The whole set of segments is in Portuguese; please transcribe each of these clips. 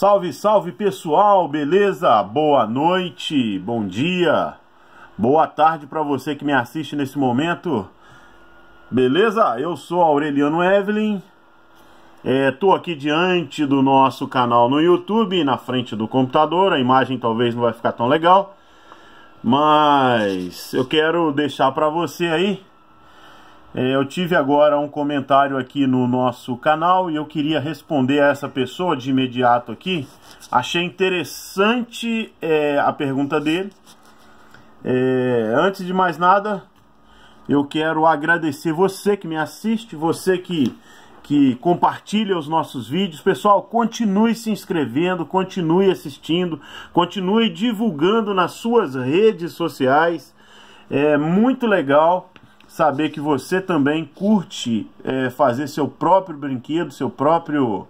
Salve, salve pessoal, beleza? Boa noite, bom dia, boa tarde para você que me assiste nesse momento. Beleza? Eu sou Aureliano Evelyn. Estou é, aqui diante do nosso canal no YouTube, na frente do computador. A imagem talvez não vai ficar tão legal, mas eu quero deixar para você aí é, eu tive agora um comentário aqui no nosso canal e eu queria responder a essa pessoa de imediato aqui. Achei interessante é, a pergunta dele. É, antes de mais nada, eu quero agradecer você que me assiste, você que, que compartilha os nossos vídeos. Pessoal, continue se inscrevendo, continue assistindo, continue divulgando nas suas redes sociais. É muito legal saber que você também curte é, fazer seu próprio brinquedo, seu próprio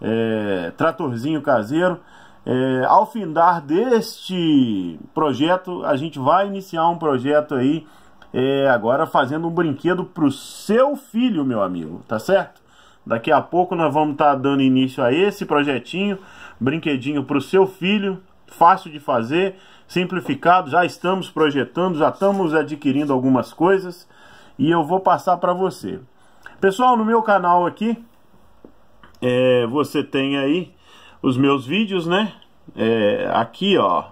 é, tratorzinho caseiro. É, ao findar deste projeto, a gente vai iniciar um projeto aí, é, agora fazendo um brinquedo para o seu filho, meu amigo, tá certo? Daqui a pouco nós vamos estar tá dando início a esse projetinho, brinquedinho para o seu filho, fácil de fazer, simplificado. Já estamos projetando, já estamos adquirindo algumas coisas e eu vou passar para você. Pessoal, no meu canal aqui, é, você tem aí os meus vídeos, né? É, aqui, ó,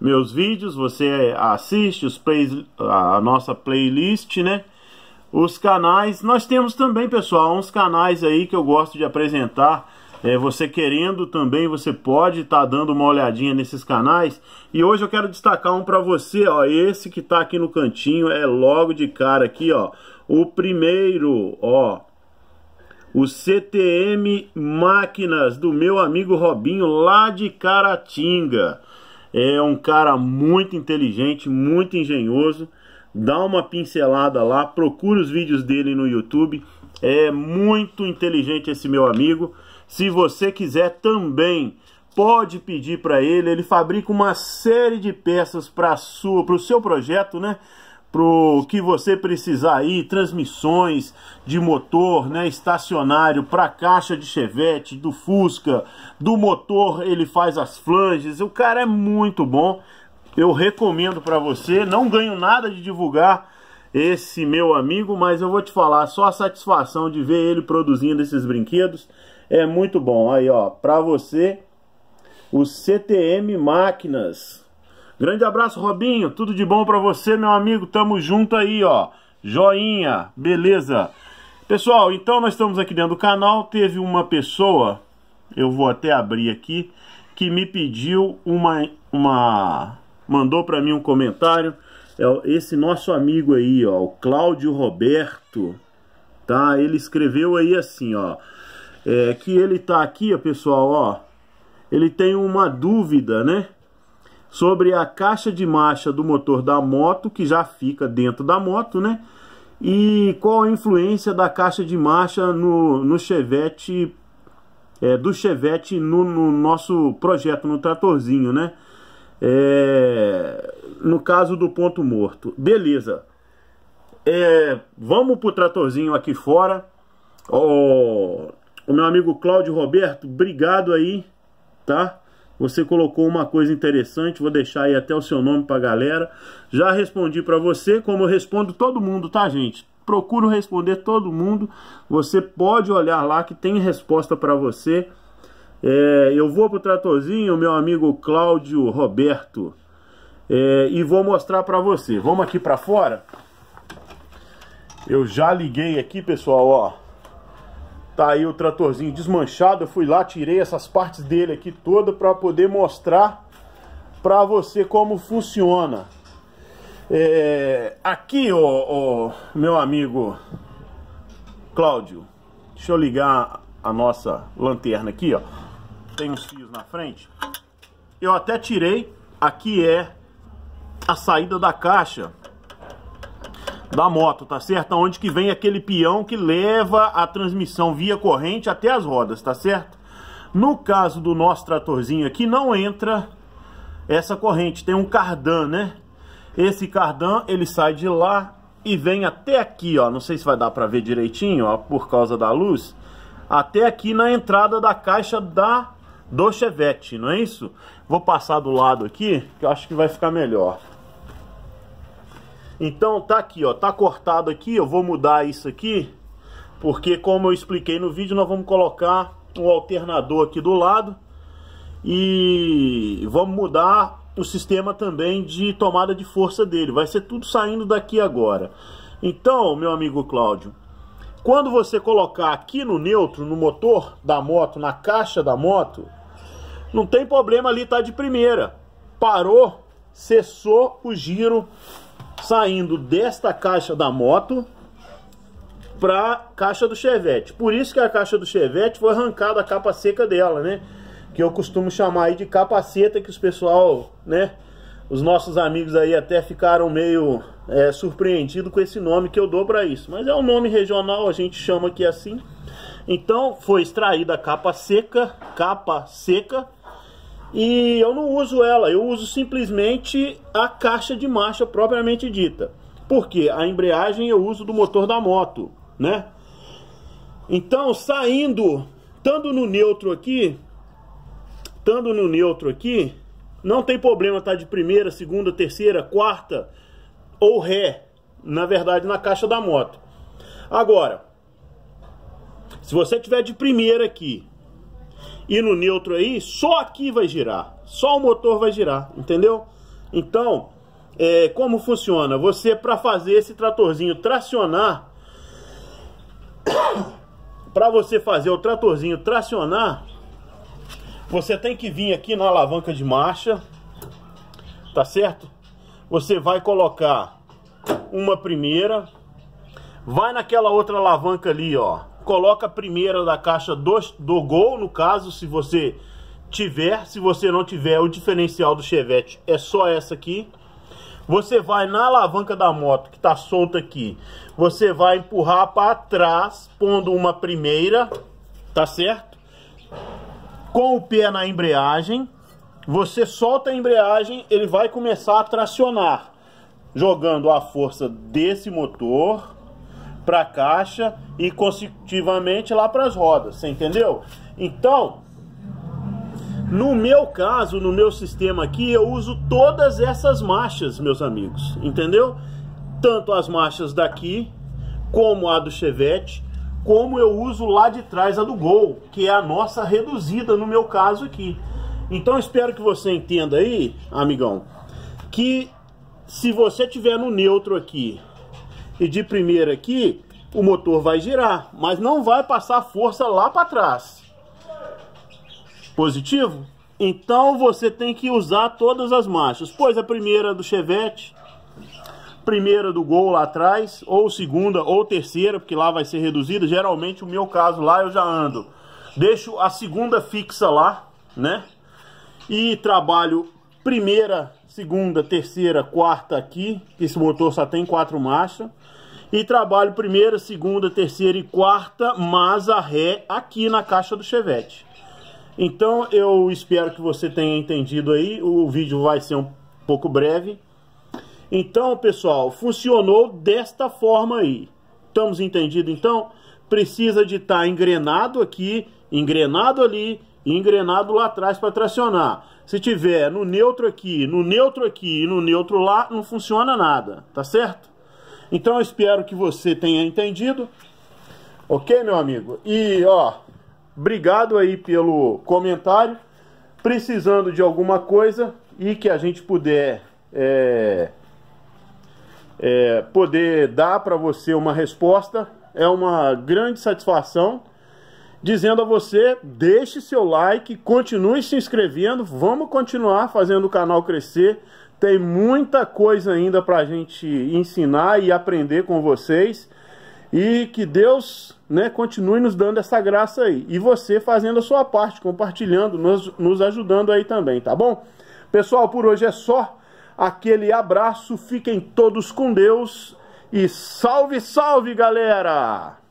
meus vídeos, você assiste os play, a nossa playlist, né? Os canais, nós temos também, pessoal, uns canais aí que eu gosto de apresentar é, você querendo também, você pode estar tá dando uma olhadinha nesses canais. E hoje eu quero destacar um para você, ó, esse que está aqui no cantinho, é logo de cara aqui, ó. O primeiro, ó, o CTM Máquinas do meu amigo Robinho lá de Caratinga. É um cara muito inteligente, muito engenhoso. Dá uma pincelada lá, procura os vídeos dele no YouTube. É muito inteligente esse meu amigo. Se você quiser também, pode pedir para ele, ele fabrica uma série de peças para sua, para o seu projeto, né? o que você precisar aí, transmissões de motor, né, estacionário para caixa de Chevette, do Fusca, do motor, ele faz as flanges. O cara é muito bom. Eu recomendo para você, não ganho nada de divulgar esse meu amigo, mas eu vou te falar só a satisfação de ver ele produzindo esses brinquedos é muito bom. Aí, ó, para você, o CTM Máquinas. Grande abraço, Robinho. Tudo de bom para você, meu amigo. Tamo junto aí, ó. Joinha, beleza. Pessoal, então nós estamos aqui dentro do canal. Teve uma pessoa, eu vou até abrir aqui, que me pediu uma. uma mandou para mim um comentário. É esse nosso amigo aí, ó, o Cláudio Roberto, tá? Ele escreveu aí assim, ó é, que ele tá aqui, pessoal, ó, ele tem uma dúvida, né? Sobre a caixa de marcha do motor da moto, que já fica dentro da moto, né? E qual a influência da caixa de marcha no, no Chevette, é, do Chevette no, no, nosso projeto, no tratorzinho, né? É, no caso do ponto morto. Beleza. É, vamos pro tratorzinho aqui fora. Oh, o meu amigo Cláudio Roberto, obrigado aí, tá? Você colocou uma coisa interessante, vou deixar aí até o seu nome pra galera. Já respondi para você, como eu respondo todo mundo, tá, gente? Procuro responder todo mundo. Você pode olhar lá que tem resposta para você. É, eu vou pro tratorzinho, meu amigo Cláudio Roberto, é, e vou mostrar para você. Vamos aqui para fora? Eu já liguei aqui, pessoal, ó. Tá aí o tratorzinho desmanchado. Eu fui lá, tirei essas partes dele aqui toda para poder mostrar para você como funciona. É, aqui, ó, ó, meu amigo Cláudio, deixa eu ligar a nossa lanterna aqui, ó. Tem uns fios na frente. Eu até tirei. Aqui é a saída da caixa da moto, tá certo? Onde que vem aquele peão que leva a transmissão via corrente até as rodas, tá certo? No caso do nosso tratorzinho aqui, não entra essa corrente, tem um cardan, né? Esse cardan, ele sai de lá e vem até aqui, ó, não sei se vai dar para ver direitinho, ó, por causa da luz, até aqui na entrada da caixa da do Chevette, não é isso? Vou passar do lado aqui, que eu acho que vai ficar melhor. Então tá aqui, ó, tá cortado aqui, eu vou mudar isso aqui, porque como eu expliquei no vídeo, nós vamos colocar o alternador aqui do lado e vamos mudar o sistema também de tomada de força dele. Vai ser tudo saindo daqui agora. Então, meu amigo Cláudio, quando você colocar aqui no neutro, no motor da moto, na caixa da moto, não tem problema ali tá de primeira. Parou, cessou o giro saindo desta caixa da moto para a caixa do Chevette. Por isso que a caixa do Chevette foi arrancada a capa seca dela, né? Que eu costumo chamar aí de capaceta, que os pessoal, né? Os nossos amigos aí até ficaram meio é, surpreendidos com esse nome que eu dou para isso. Mas é um nome regional, a gente chama aqui assim. Então foi extraída a capa seca, capa seca, e eu não uso ela, eu uso simplesmente a caixa de marcha propriamente dita. Porque a embreagem eu uso do motor da moto, né? Então, saindo, estando no neutro aqui, estando no neutro aqui, não tem problema estar tá de primeira, segunda, terceira, quarta ou ré, na verdade, na caixa da moto. Agora, se você tiver de primeira aqui e no neutro aí, só aqui vai girar. Só o motor vai girar, entendeu? Então, é, como funciona? Você, para fazer esse tratorzinho tracionar, para você fazer o tratorzinho tracionar, você tem que vir aqui na alavanca de marcha, tá certo? Você vai colocar uma primeira, vai naquela outra alavanca ali, ó, coloca a primeira da caixa do, do Gol, no caso, se você tiver. Se você não tiver, o diferencial do Chevette é só essa aqui. Você vai na alavanca da moto, que está solta aqui. Você vai empurrar para trás, pondo uma primeira, tá certo? Com o pé na embreagem. Você solta a embreagem, ele vai começar a tracionar. Jogando a força desse motor para a caixa e consecutivamente lá para as rodas, você entendeu? Então, no meu caso, no meu sistema aqui, eu uso todas essas marchas, meus amigos, entendeu? Tanto as marchas daqui, como a do Chevette, como eu uso lá de trás a do Gol, que é a nossa reduzida no meu caso aqui. Então espero que você entenda aí, amigão, que se você tiver no neutro aqui e de primeira aqui, o motor vai girar, mas não vai passar força lá para trás. Positivo? Então você tem que usar todas as marchas, pois a primeira do Chevette, primeira do Gol lá atrás, ou segunda ou terceira, porque lá vai ser reduzida. Geralmente o meu caso lá eu já ando, deixo a segunda fixa lá, né? E trabalho primeira, segunda, terceira, quarta aqui, que esse motor só tem quatro marchas. E trabalho primeira, segunda, terceira e quarta, mas a ré aqui na caixa do Chevette. Então eu espero que você tenha entendido aí, o vídeo vai ser um pouco breve. Então pessoal, funcionou desta forma aí. Estamos entendidos então? Precisa de estar tá engrenado aqui, engrenado ali e engrenado lá atrás para tracionar. Se tiver no neutro aqui, no neutro aqui e no neutro lá, não funciona nada, tá certo? Então eu espero que você tenha entendido, ok, meu amigo? E, ó, obrigado aí pelo comentário. Precisando de alguma coisa e que a gente puder... É... É, poder dar para você uma resposta é uma grande satisfação dizendo a você, deixe seu like, continue se inscrevendo, vamos continuar fazendo o canal crescer. Tem muita coisa ainda para a gente ensinar e aprender com vocês. E que Deus né, continue nos dando essa graça aí. E você fazendo a sua parte, compartilhando, nos, nos ajudando aí também, tá bom? Pessoal, por hoje é só. Aquele abraço, fiquem todos com Deus. E salve, salve, galera!